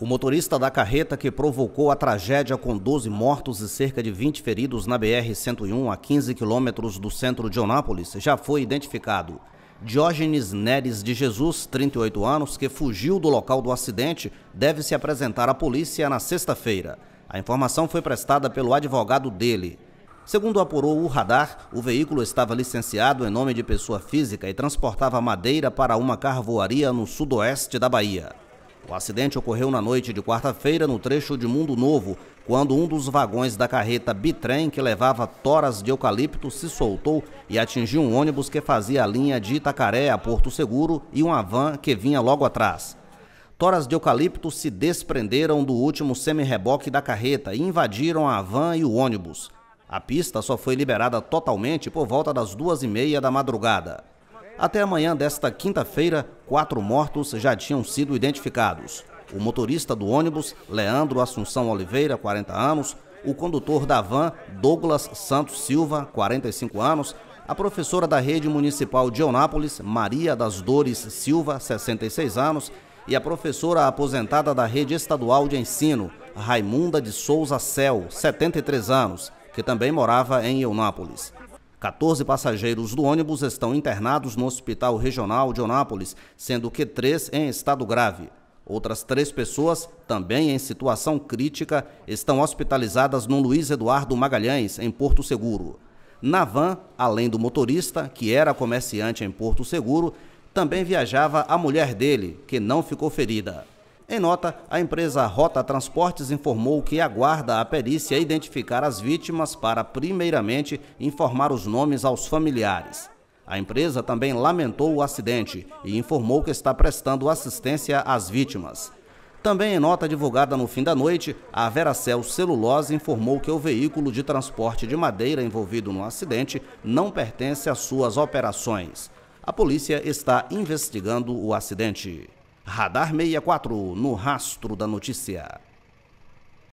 O motorista da carreta que provocou a tragédia com 12 mortos e cerca de 20 feridos na BR-101, a 15 quilômetros do centro de Onápolis, já foi identificado. Diógenes Neres de Jesus, 38 anos, que fugiu do local do acidente, deve se apresentar à polícia na sexta-feira. A informação foi prestada pelo advogado dele. Segundo apurou o radar, o veículo estava licenciado em nome de pessoa física e transportava madeira para uma carvoaria no sudoeste da Bahia. O acidente ocorreu na noite de quarta-feira no trecho de Mundo Novo, quando um dos vagões da carreta Bitrem que levava toras de eucalipto se soltou e atingiu um ônibus que fazia a linha de Itacaré a Porto Seguro e uma van que vinha logo atrás. Toras de eucalipto se desprenderam do último semi-reboque da carreta e invadiram a van e o ônibus. A pista só foi liberada totalmente por volta das duas e meia da madrugada. Até amanhã desta quinta-feira, quatro mortos já tinham sido identificados. O motorista do ônibus, Leandro Assunção Oliveira, 40 anos, o condutor da van, Douglas Santos Silva, 45 anos, a professora da rede municipal de Onápolis, Maria das Dores Silva, 66 anos, e a professora aposentada da rede estadual de ensino, Raimunda de Souza Cel, 73 anos, que também morava em Eunápolis. 14 passageiros do ônibus estão internados no Hospital Regional de Onápolis, sendo que três em estado grave. Outras três pessoas, também em situação crítica, estão hospitalizadas no Luiz Eduardo Magalhães, em Porto Seguro. Na van, além do motorista, que era comerciante em Porto Seguro, também viajava a mulher dele, que não ficou ferida. Em nota, a empresa Rota Transportes informou que aguarda a perícia identificar as vítimas para, primeiramente, informar os nomes aos familiares. A empresa também lamentou o acidente e informou que está prestando assistência às vítimas. Também em nota divulgada no fim da noite, a Veracel Celulose informou que o veículo de transporte de madeira envolvido no acidente não pertence às suas operações. A polícia está investigando o acidente. Radar 64, no rastro da notícia.